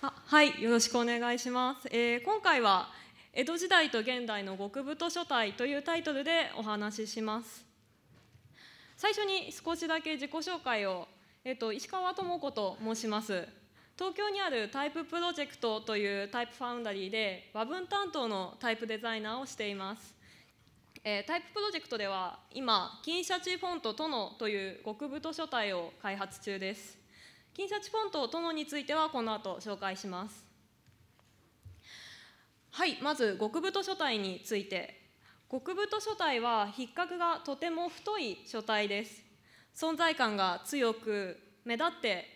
はいよろしくお願いします、えー、今回は江戸時代と現代の極太書体というタイトルでお話しします最初に少しだけ自己紹介を、えーと、と石川智子と申します東京にあるタイププロジェクトというタイプファウンダリーで和文担当のタイプデザイナーをしていますえー、タイププロジェクトでは今金シャチフォント「トノ」という極太書体を開発中です金シャチフォントとのについてはこの後紹介します。はいまず極太書体について極太書体は筆格がとても太い書体です存在感が強く目立って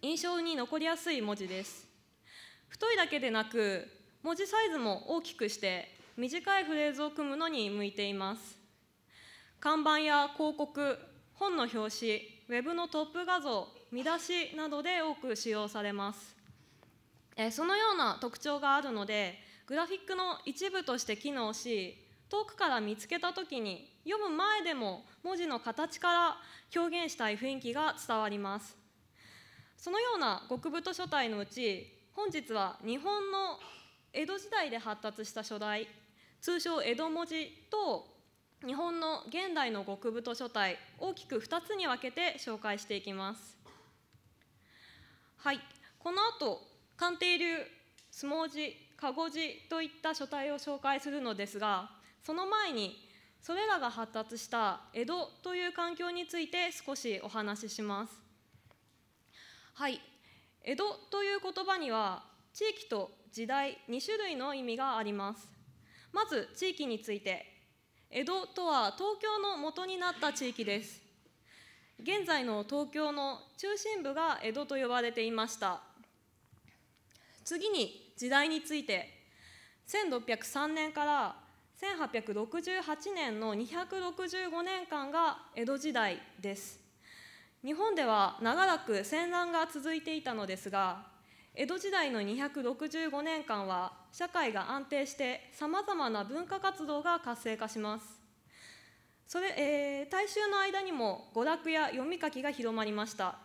印象に残りやすい文字です太いだけでなく文字サイズも大きくして短いフレーズを組むのに向いています看板や広告本の表紙ウェブのトップ画像見出しなどで多く使用されます、えそのような特徴があるのでグラフィックの一部として機能し遠くから見つけた時に読む前でも文字の形から表現したい雰囲気が伝わりますそのような極太書体のうち本日は日本の江戸時代で発達した書体通称江戸文字と日本の現代の極太書体大きく2つに分けて紹介していきますはい、この後鑑定流相撲字籠字といった書体を紹介するのですがその前にそれらが発達した江戸という環境について少しお話しします。はい江戸という言葉には地域と時代2種類の意味がありますまず地域について江戸とは東京の元になった地域です現在の東京の中心部が江戸と呼ばれていました次に時代について1603年から1868年の265年間が江戸時代です日本では長らく戦乱が続いていたのですが江戸時代の265年間は社会が安定してさまざまな文化活動が活性化しますそれ、えー、大衆の間にも娯楽や読み書きが広まりました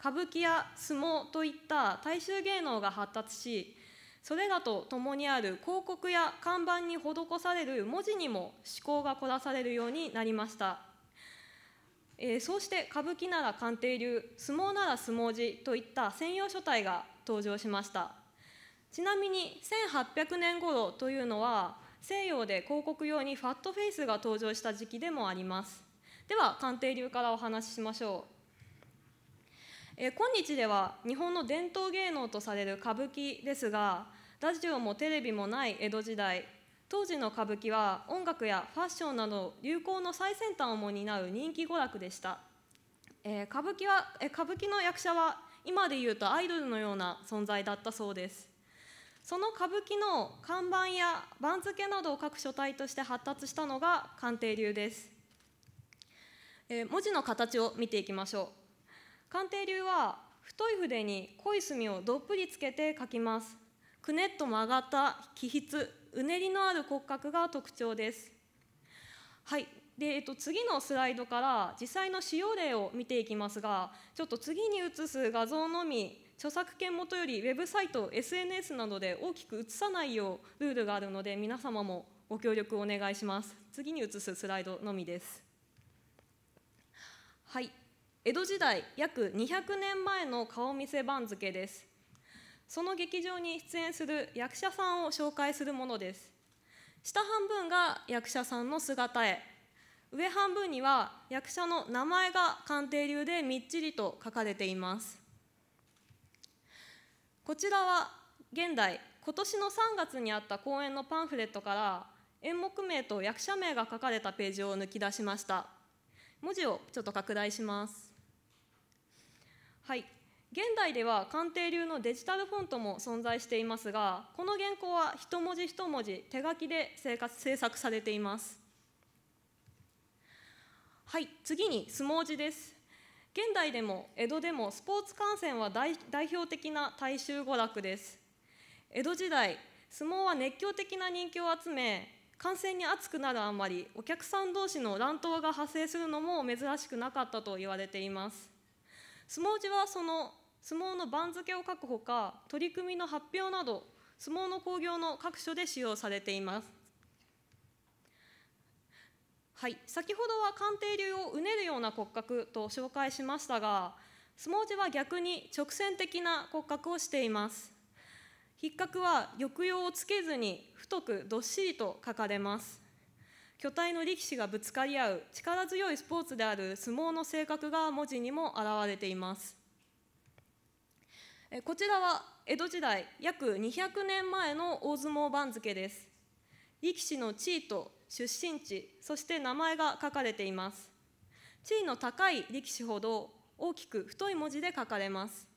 歌舞伎や相撲といった大衆芸能が発達しそれらと共にある広告や看板に施される文字にも思考が凝らされるようになりました、えー、そうして歌舞伎なら鑑定流相撲なら相撲字といった専用書体が登場しましたちなみに1800年頃というのは西洋で広告用にファットフェイスが登場した時期でもありますでは鑑定流からお話ししましょう、えー、今日では日本の伝統芸能とされる歌舞伎ですがラジオもテレビもない江戸時代当時の歌舞伎は音楽やファッションなど流行の最先端をも担う人気娯楽でした、えー、歌舞伎は、えー、歌舞伎の役者は今でいうとアイドルのような存在だったそうですその歌舞伎の看板や番付などを各書体として発達したのが鑑定流です、えー、文字の形を見ていきましょう鑑定流は太い筆に濃い墨をどっぷりつけて書きますくねっと曲がった気筆うねりのある骨格が特徴ですはいでえっと、次のスライドから実際の使用例を見ていきますがちょっと次に写す画像のみ著作権元よりウェブサイト SNS などで大きく映さないようルールがあるので皆様もご協力お願いします次に移すスライドのみですはい江戸時代約200年前の顔見せ番付ですその劇場に出演する役者さんを紹介するものです下半分が役者さんの姿へ、上半分には役者の名前が鑑定流でみっちりと書かれていますこちらは現代今年の3月にあった公演のパンフレットから演目名と役者名が書かれたページを抜き出しました文字をちょっと拡大しますはい現代では官邸流のデジタルフォントも存在していますがこの原稿は一文字一文字手書きで制作されていますはい次に相撲字です現代でも江戸でもスポーツ観戦は代表的な大衆娯楽です江戸時代相撲は熱狂的な人気を集め観戦に熱くなるあまりお客さん同士の乱闘が発生するのも珍しくなかったと言われています相撲寺はその相撲の番付を書くほか取り組みの発表など相撲の興行の各所で使用されていますはい、先ほどは鑑定流をうねるような骨格と紹介しましたが相撲地は逆に直線的な骨格をしています筆格は抑揚をつけずに太くどっしりと書かれます巨体の力士がぶつかり合う力強いスポーツである相撲の性格が文字にも表れていますこちらは江戸時代約200年前の大相撲番付です力士の地位と出身地そして名前が書かれています地位の高い力士ほど大きく太い文字で書かれます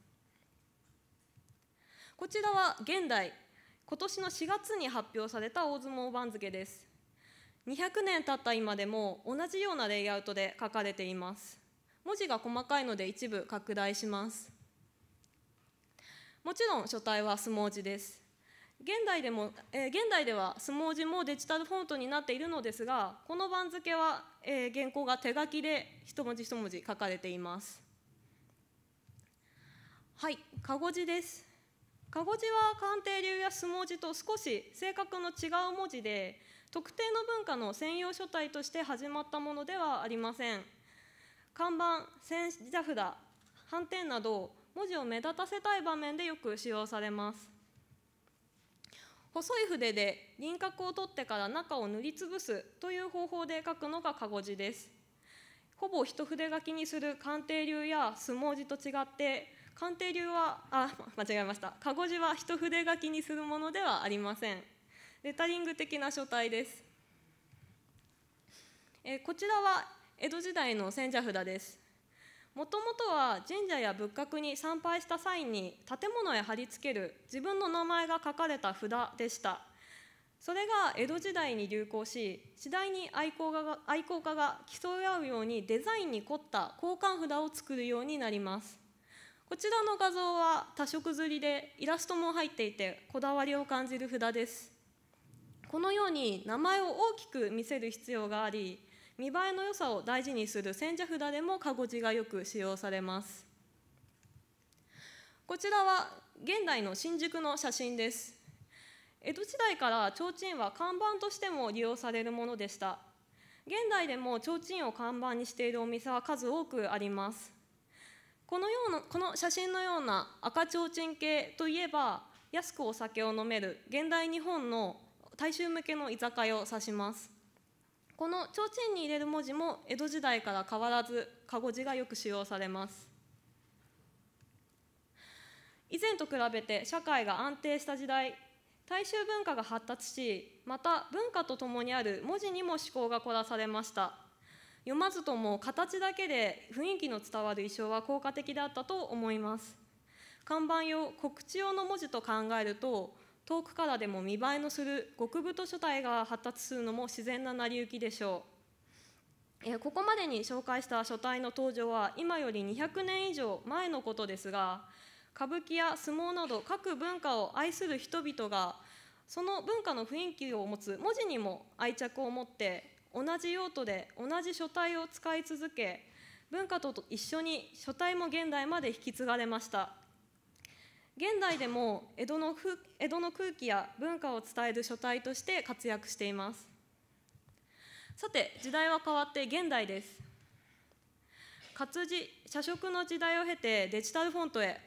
こちらは現代今年の4月に発表された大相撲番付です200年経った今でも同じようなレイアウトで書かれています文字が細かいので一部拡大しますもちろん書体は相撲字です現代でも、えー、現代では相撲字もデジタルフォントになっているのですがこの番付は、えー、原稿が手書きで一文字一文字書かれていますはいかご字ですかご字は鑑定流や相撲字と少し性格の違う文字で特定の文化の専用書体として始まったものではありません看板線字札斑点など文字を目立たせたい場面でよく使用されます細い筆で輪郭を取ってから中を塗りつぶすという方法で書くのが籠字ですほぼ一筆書きにする鑑定流や相撲字と違って鑑定流はあ間違えました籠字は一筆書きにするものではありませんレタリング的な書体ですえこちらは江戸時代の千社札ですもともとは神社や仏閣に参拝した際に建物へ貼り付ける自分の名前が書かれた札でしたそれが江戸時代に流行し次第に愛好家が愛好家が競い合うようにデザインに凝った交換札を作るようになりますこちらの画像は多色刷りでイラストも入っていてこだわりを感じる札ですこのように名前を大きく見せる必要があり見栄えの良さを大事にする千社札でもかご字がよく使用されますこちらは現代の新宿の写真です江戸時代から提灯は看板としても利用されるものでした現代でも提灯を看板にしているお店は数多くありますこのようなこの写真のような赤提灯系といえば安くお酒を飲める現代日本の大衆向けの居酒屋を指しますこの提灯に入れる文字も江戸時代から変わらず籠字がよく使用されます以前と比べて社会が安定した時代大衆文化が発達しまた文化とともにある文字にも思考が凝らされました読まずとも形だけで雰囲気の伝わる衣装は効果的だったと思います看板用告知用の文字と考えると遠くからでも見栄えのする極太書体が発達するのも自然な成り行きでしょう、えここまでに紹介した書体の登場は今より200年以上前のことですが歌舞伎や相撲など各文化を愛する人々がその文化の雰囲気を持つ文字にも愛着を持って同じ用途で同じ書体を使い続け文化と一緒に書体も現代まで引き継がれました。現代でも江戸の江戸の空気や文化を伝える書体として活躍していますさて時代は変わって現代です活字社食の時代を経てデジタルフォントへ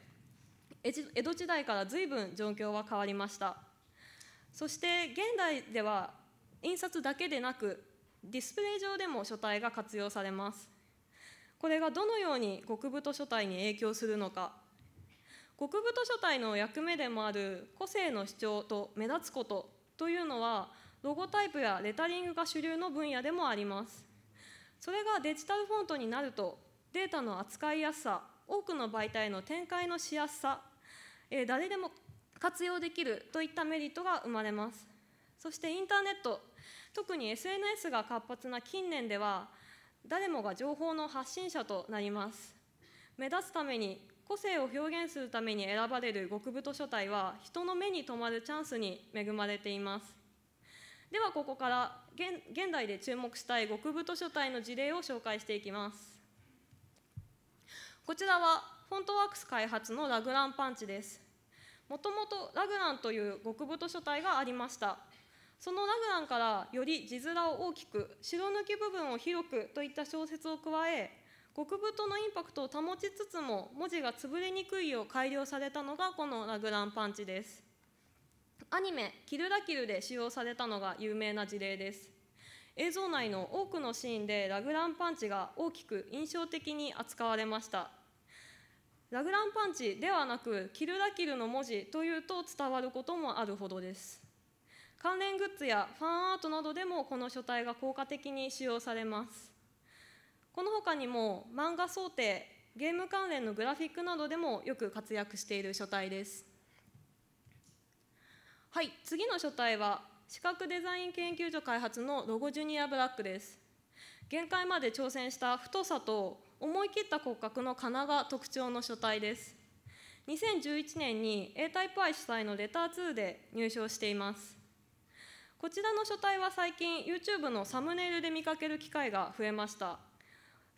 江戸時代から随分状況は変わりましたそして現代では印刷だけでなくディスプレイ上でも書体が活用されますこれがどのように極太書体に影響するのか極太書体の役目でもある個性の主張と目立つことというのはロゴタイプやレタリングが主流の分野でもありますそれがデジタルフォントになるとデータの扱いやすさ多くの媒体の展開のしやすさ、誰でも活用できるといったメリットが生まれますそしてインターネット特に SNS が活発な近年では誰もが情報の発信者となります目立つために個性を表現するために選ばれる極太書体は人の目に留まるチャンスに恵まれていますではここから現代で注目したい極太書体の事例を紹介していきますこちらはフォントワークス開発のラグランパンチですもともとラグランという極太書体がありましたそのラグランからより字面を大きく白抜き部分を広くといった小説を加え極太のインパクトを保ちつつも文字が潰れにくいよう改良されたのがこのラグランパンチですアニメ「キルラキル」で使用されたのが有名な事例です映像内の多くのシーンでラグランパンチが大きく印象的に扱われましたラグランパンチではなく「キルラキル」の文字というと伝わることもあるほどです関連グッズやファンアートなどでもこの書体が効果的に使用されますこの他にも漫画想定ゲーム関連のグラフィックなどでもよく活躍している書体ですはい次の書体は視覚デザイン研究所開発のロゴジュニアブラックです限界まで挑戦した太さと思い切った骨格の金が特徴の書体です2011年に A タイプ I 主催のレター2で入賞していますこちらの書体は最近 YouTube のサムネイルで見かける機会が増えました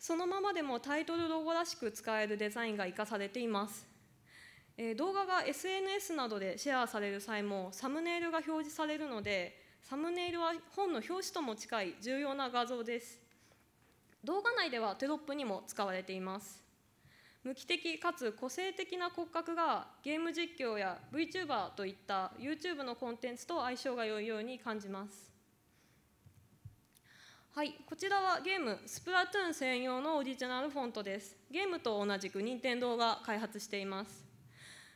そのままでもタイトルロゴらしく使えるデザインが生かされています、えー、動画が SNS などでシェアされる際もサムネイルが表示されるのでサムネイルは本の表紙とも近い重要な画像です動画内ではテロップにも使われています無機的かつ個性的な骨格がゲーム実況や VTuber といった YouTube のコンテンツと相性が良いように感じますはい、こちらはゲーム「スプラトゥーン」専用のオリジナルフォントですゲームと同じく任天堂が開発しています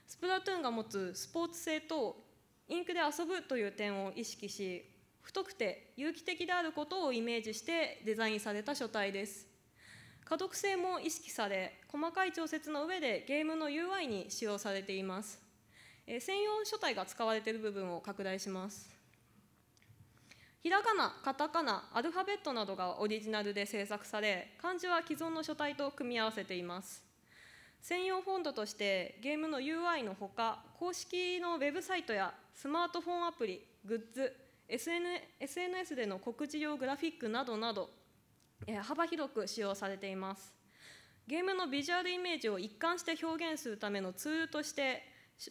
スプラトゥーンが持つスポーツ性とインクで遊ぶという点を意識し太くて有機的であることをイメージしてデザインされた書体です可読性も意識され細かい調節の上でゲームの UI に使用されています、えー、専用書体が使われている部分を拡大しますひらがな、カタカナ、アルファベットなどがオリジナルで制作され、漢字は既存の書体と組み合わせています。専用フォントとしてゲームの UI のほか、公式のウェブサイトやスマートフォンアプリ、グッズ、SN SNS での告知用グラフィックなどなど、えー、幅広く使用されています。ゲームのビジュアルイメージを一貫して表現するためのツールとして、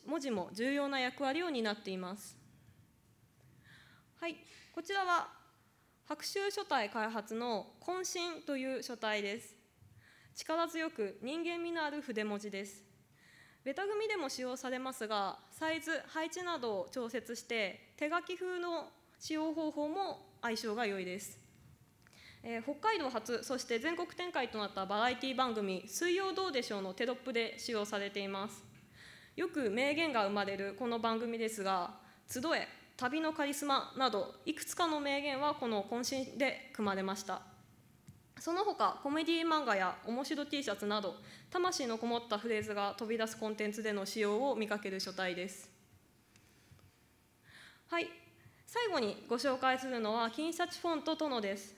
文字も重要な役割を担っています。はいこちらは白州書体開発の渾身という書体です力強く人間味のある筆文字ですベタ組でも使用されますがサイズ配置などを調節して手書き風の使用方法も相性が良いです、えー、北海道発、そして全国展開となったバラエティ番組「水曜どうでしょう」のテロップで使用されていますよく名言が生まれるこの番組ですが「集え旅のカリスマなどいくつかの名言はこの渾身で組まれましたその他コメディ漫画や面白 T シャツなど魂のこもったフレーズが飛び出すコンテンツでの使用を見かける書体ですはい最後にご紹介するのは金シャチフォントとのです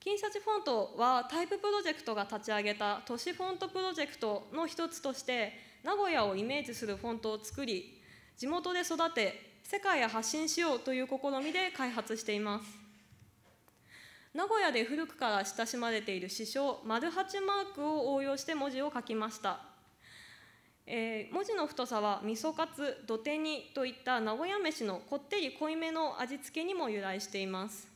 金シャチフォントはタイププロジェクトが立ち上げた都市フォントプロジェクトの一つとして名古屋をイメージするフォントを作り地元で育て世界へ発信しようという試みで開発しています名古屋で古くから親しまれている詩書「丸八マーク」を応用して文字を書きましたえー、文字の太さは味噌カツ、土手煮といった名古屋飯のこってり濃いめの味付けにも由来しています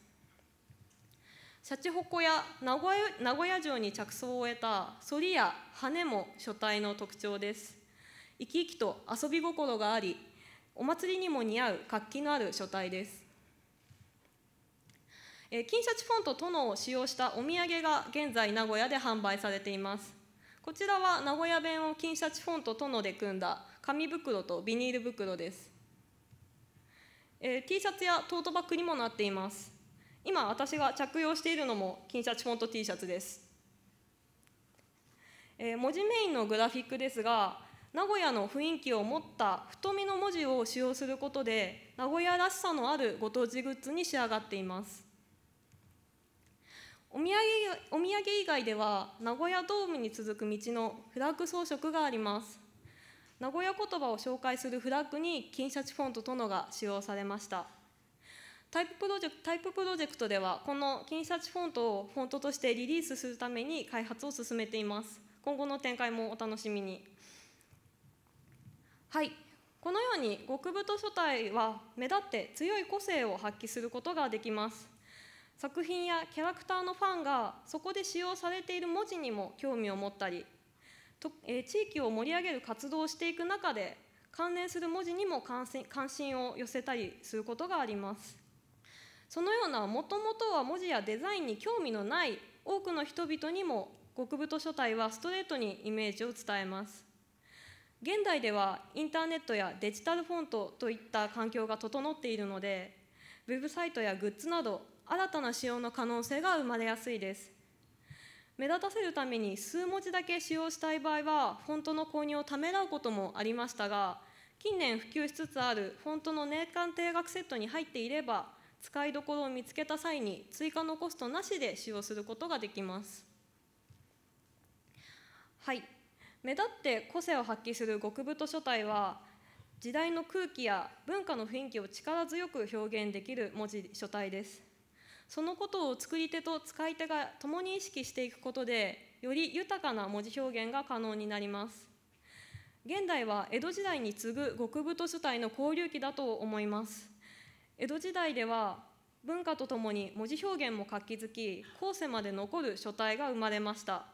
シャチホコや名古屋名古屋城に着想を終えた反りや羽も書体の特徴です生き生きと遊び心がありお祭りにも似合う活気のある書体です。金シャチフォントとのを使用したお土産が現在名古屋で販売されています。こちらは名古屋弁を金シャチフォントとので組んだ紙袋とビニール袋です。えー、T シャツやトートバッグにもなっています。今私が着用しているのも金シャチフォント T シャツです。えー、文字メインのグラフィックですが、名古屋の雰囲気を持った太めの文字を使用することで名古屋らしさのあるご当地グッズに仕上がっていますお土産お土産以外では名古屋ドームに続く道のフラッグ装飾があります名古屋言葉を紹介するフラッグに金シャチフォントとのが使用されましたタイププロジェクトタイププロジェクトではこの金シャチフォントをフォントとしてリリースするために開発を進めています今後の展開もお楽しみにはいこのように極太書体は目立って強い個性を発揮することができます作品やキャラクターのファンがそこで使用されている文字にも興味を持ったりと、え地域を盛り上げる活動をしていく中で関連する文字にも関心を寄せたりすることがありますそのようなもともとは文字やデザインに興味のない多くの人々にも極太書体はストレートにイメージを伝えます現代ではインターネットやデジタルフォントといった環境が整っているのでウェブサイトやグッズなど新たな使用の可能性が生まれやすいです目立たせるために数文字だけ使用したい場合はフォントの購入をためらうこともありましたが近年普及しつつあるフォントの年間定額セットに入っていれば使いどころを見つけた際に追加のコストなしで使用することができます。はい目立って個性を発揮する極太書体は時代の空気や文化の雰囲気を力強く表現できる文字書体ですそのことを作り手と使い手が共に意識していくことでより豊かな文字表現が可能になります現代は江戸時代に次ぐ極太書体の交流期だと思います江戸時代では文化とともに文字表現も活気づき後世まで残る書体が生まれました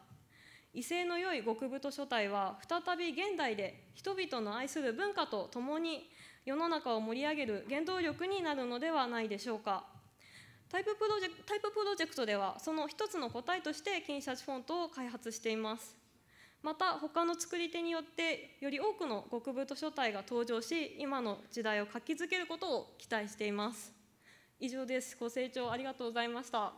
威勢の良い極太書体は再び現代で人々の愛する文化とともに世の中を盛り上げる原動力になるのではないでしょうかタイププロジェクタイププロジェクトではその一つの答えとして金シャチフォントを開発していますまた他の作り手によってより多くの極太書体が登場し今の時代を活気づけることを期待しています以上ですご清聴ありがとうございました